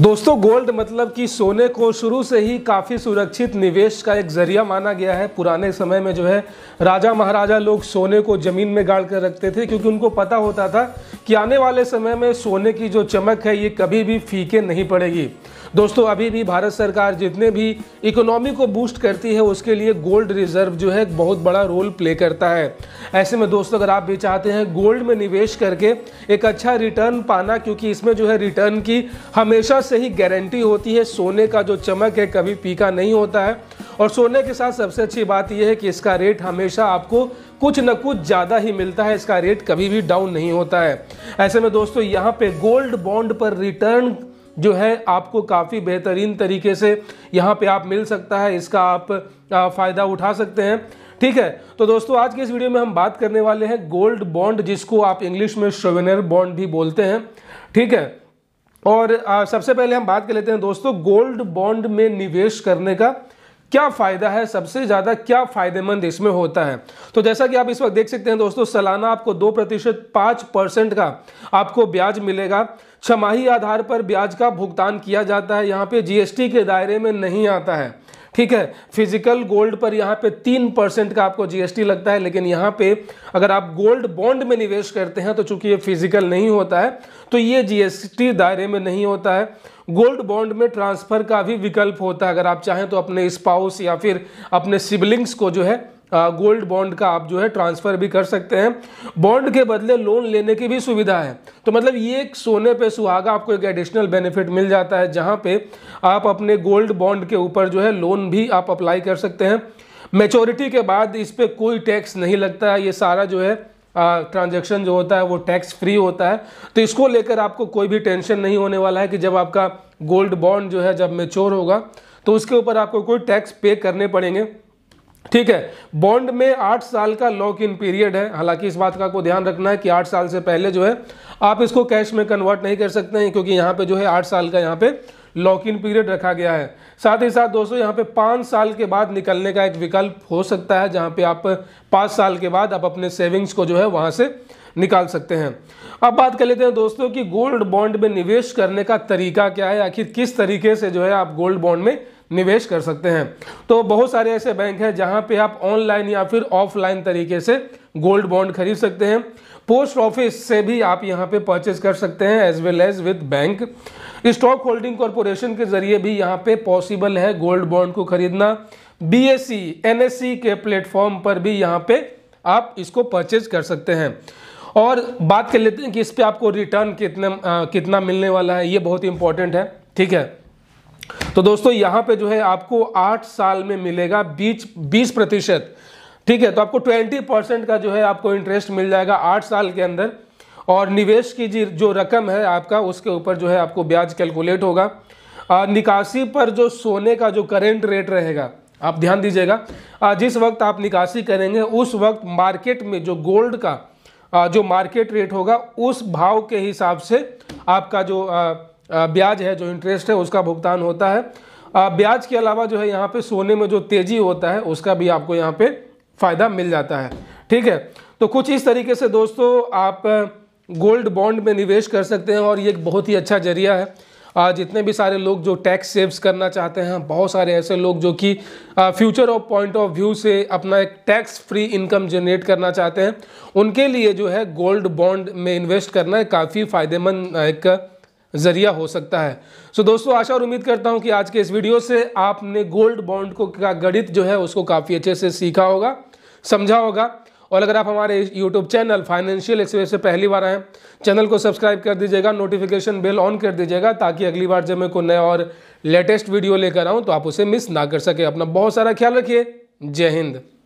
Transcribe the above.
दोस्तों गोल्ड मतलब कि सोने को शुरू से ही काफ़ी सुरक्षित निवेश का एक जरिया माना गया है पुराने समय में जो है राजा महाराजा लोग सोने को ज़मीन में गाड़ कर रखते थे क्योंकि उनको पता होता था कि आने वाले समय में सोने की जो चमक है ये कभी भी फीके नहीं पड़ेगी दोस्तों अभी भी भारत सरकार जितने भी इकोनॉमी को बूस्ट करती है उसके लिए गोल्ड रिजर्व जो है बहुत बड़ा रोल प्ले करता है ऐसे में दोस्तों अगर आप भी चाहते हैं गोल्ड में निवेश करके एक अच्छा रिटर्न पाना क्योंकि इसमें जो है रिटर्न की हमेशा से ही गारंटी होती है सोने का जो चमक है कभी पीका नहीं होता है और सोने के साथ सबसे अच्छी बात यह है कि इसका रेट हमेशा आपको कुछ ना कुछ ज़्यादा ही मिलता है इसका रेट कभी भी डाउन नहीं होता है ऐसे में दोस्तों यहाँ पे गोल्ड बॉन्ड पर रिटर्न जो है आपको काफ़ी बेहतरीन तरीके से यहाँ पे आप मिल सकता है इसका आप फ़ायदा उठा सकते हैं ठीक है तो दोस्तों आज के इस वीडियो में हम बात करने वाले हैं गोल्ड बॉन्ड जिसको आप इंग्लिश में शोवेनर बॉन्ड भी बोलते हैं ठीक है और आ, सबसे पहले हम बात कर लेते हैं दोस्तों गोल्ड बॉन्ड में निवेश करने का क्या फ़ायदा है सबसे ज़्यादा क्या फ़ायदेमंद इसमें होता है तो जैसा कि आप इस वक्त देख सकते हैं दोस्तों सालाना आपको दो प्रतिशत पाँच परसेंट का आपको ब्याज मिलेगा छमाही आधार पर ब्याज का भुगतान किया जाता है यहाँ पे जीएसटी के दायरे में नहीं आता है ठीक है फिजिकल गोल्ड पर यहाँ पे तीन परसेंट का आपको जीएसटी लगता है लेकिन यहाँ पे अगर आप गोल्ड बॉन्ड में निवेश करते हैं तो चूंकि ये फिजिकल नहीं होता है तो ये जीएसटी दायरे में नहीं होता है गोल्ड बॉन्ड में ट्रांसफ़र का भी विकल्प होता है अगर आप चाहें तो अपने स्पाउस या फिर अपने सिबलिंग्स को जो है गोल्ड बॉन्ड का आप जो है ट्रांसफ़र भी कर सकते हैं बॉन्ड के बदले लोन लेने की भी सुविधा है तो मतलब ये एक सोने पे सुहागा आपको एक एडिशनल बेनिफिट मिल जाता है जहाँ पे आप अपने गोल्ड बॉन्ड के ऊपर जो है लोन भी आप अप्लाई कर सकते हैं मेचोरिटी के बाद इस पर कोई टैक्स नहीं लगता है ये सारा जो है ट्रांजेक्शन जो होता है वो टैक्स फ्री होता है तो इसको लेकर आपको कोई भी टेंशन नहीं होने वाला है कि जब आपका गोल्ड बॉन्ड जो है जब मेच्योर होगा तो उसके ऊपर आपको कोई टैक्स पे करने पड़ेंगे ठीक है बॉन्ड में आठ साल का लॉक इन पीरियड है हालांकि इस बात का आपको ध्यान रखना है कि आठ साल से पहले जो है आप इसको कैश में कन्वर्ट नहीं कर सकते हैं क्योंकि यहाँ पे जो है आठ साल का यहाँ पे लॉक इन पीरियड रखा गया है साथ ही साथ दोस्तों यहाँ पे पाँच साल के बाद निकलने का एक विकल्प हो सकता है जहाँ पे आप पाँच साल के बाद आप अपने सेविंग्स को जो है वहाँ से निकाल सकते हैं अब बात कर लेते हैं दोस्तों कि गोल्ड बॉन्ड में निवेश करने का तरीका क्या है आखिर किस तरीके से जो है आप गोल्ड बॉन्ड में निवेश कर सकते हैं तो बहुत सारे ऐसे बैंक हैं जहां पे आप ऑनलाइन या फिर ऑफलाइन तरीके से गोल्ड बॉन्ड खरीद सकते हैं पोस्ट ऑफिस से भी आप यहाँ पे परचेज कर सकते हैं as well as with bank Stock Holding Corporation के जरिए भी यहाँ पे पॉसिबल है गोल्ड बॉन्ड को खरीदना एस सी e, e के प्लेटफॉर्म पर भी यहाँ पे आप इसको परचेज कर सकते हैं और बात कर लेते हैं कि इस पर आपको रिटर्न कितने आ, कितना मिलने वाला है ये बहुत इंपॉर्टेंट है ठीक है तो दोस्तों यहां पे जो है आपको आठ साल में मिलेगा बीच बीस प्रतिशत ठीक है तो आपको ट्वेंटी परसेंट का जो है आपको इंटरेस्ट मिल जाएगा आठ साल के अंदर और निवेश की जी जो रकम है आपका उसके ऊपर जो है आपको ब्याज कैलकुलेट होगा निकासी पर जो सोने का जो करेंट रेट रहेगा आप ध्यान दीजिएगा जिस वक्त आप निकासी करेंगे उस वक्त मार्केट में जो गोल्ड का जो मार्केट रेट होगा उस भाव के हिसाब से आपका जो ब्याज है जो इंटरेस्ट है उसका भुगतान होता है ब्याज के अलावा जो है यहाँ पे सोने में जो तेजी होता है उसका भी आपको यहाँ पे फ़ायदा मिल जाता है ठीक है तो कुछ इस तरीके से दोस्तों आप गोल्ड बॉन्ड में निवेश कर सकते हैं और ये एक बहुत ही अच्छा जरिया है जितने भी सारे लोग जो टैक्स सेव्स करना चाहते हैं बहुत सारे ऐसे लोग जो कि future of point of view से अपना एक टैक्स फ्री इनकम जनरेट करना चाहते हैं उनके लिए जो है गोल्ड बॉन्ड में इन्वेस्ट करना काफ़ी फ़ायदेमंद एक ज़रिया हो सकता है सो so, दोस्तों आशा और उम्मीद करता हूँ कि आज के इस वीडियो से आपने गोल्ड बॉन्ड को का गणित जो है उसको काफ़ी अच्छे से सीखा होगा समझा होगा और अगर आप हमारे यूट्यूब चैनल फाइनेंशियल एक्सप्रेस से पहली बार आए चैनल को सब्सक्राइब कर दीजिएगा नोटिफिकेशन बेल ऑन कर दीजिएगा ताकि अगली बार जब मैं कोई नया और लेटेस्ट वीडियो लेकर आऊँ तो आप उसे मिस ना कर सके अपना बहुत सारा ख्याल रखिए जय हिंद